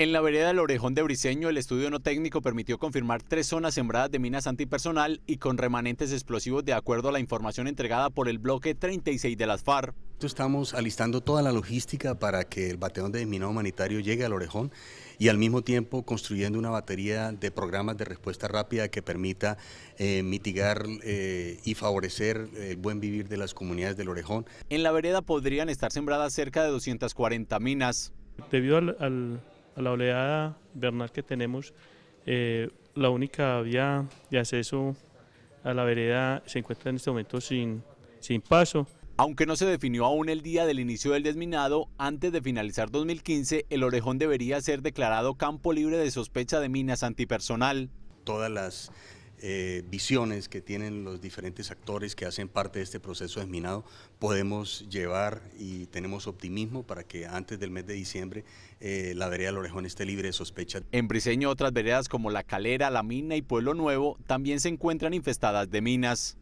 En la vereda del Orejón de Briseño el estudio no técnico permitió confirmar tres zonas sembradas de minas antipersonal y con remanentes explosivos de acuerdo a la información entregada por el bloque 36 de las FARC. Estamos alistando toda la logística para que el bateón de minado humanitario llegue al Orejón y al mismo tiempo construyendo una batería de programas de respuesta rápida que permita eh, mitigar eh, y favorecer el buen vivir de las comunidades del Orejón. En la vereda podrían estar sembradas cerca de 240 minas. Debido al a la oleada vernal que tenemos, eh, la única vía de acceso a la vereda se encuentra en este momento sin, sin paso. Aunque no se definió aún el día del inicio del desminado, antes de finalizar 2015, el Orejón debería ser declarado campo libre de sospecha de minas antipersonal. Todas las eh, visiones que tienen los diferentes actores que hacen parte de este proceso de minado, podemos llevar y tenemos optimismo para que antes del mes de diciembre eh, la vereda del Orejón esté libre de sospecha. En Briseño otras veredas como La Calera, La Mina y Pueblo Nuevo también se encuentran infestadas de minas.